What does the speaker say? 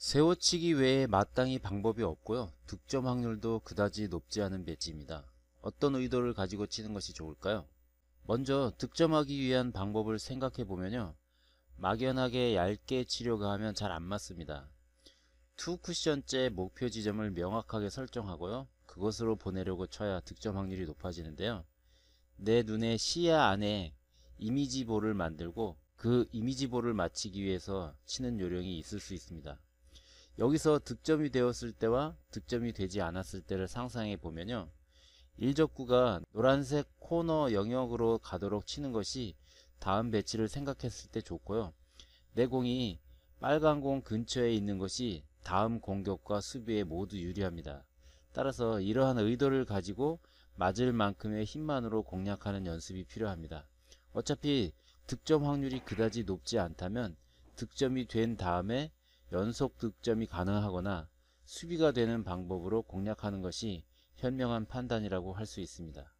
세워치기 외에 마땅히 방법이 없고요. 득점 확률도 그다지 높지 않은 배치입니다. 어떤 의도를 가지고 치는 것이 좋을까요? 먼저 득점하기 위한 방법을 생각해 보면요. 막연하게 얇게 치려고 하면 잘 안 맞습니다. 투 쿠션째 목표 지점을 명확하게 설정하고요. 그것으로 보내려고 쳐야 득점 확률이 높아지는데요. 내 눈의 시야 안에 이미지볼을 만들고 그 이미지볼을 맞추기 위해서 치는 요령이 있을 수 있습니다. 여기서 득점이 되었을 때와 득점이 되지 않았을 때를 상상해 보면요. 1적구가 노란색 코너 영역으로 가도록 치는 것이 다음 배치를 생각했을 때 좋고요. 내 네 공이 빨간 공 근처에 있는 것이 다음 공격과 수비에 모두 유리합니다. 따라서 이러한 의도를 가지고 맞을 만큼의 힘만으로 공략하는 연습이 필요합니다. 어차피 득점 확률이 그다지 높지 않다면 득점이 된 다음에 연속 득점이 가능하거나 수비가 되는 방법으로 공략하는 것이 현명한 판단이라고 할 수 있습니다.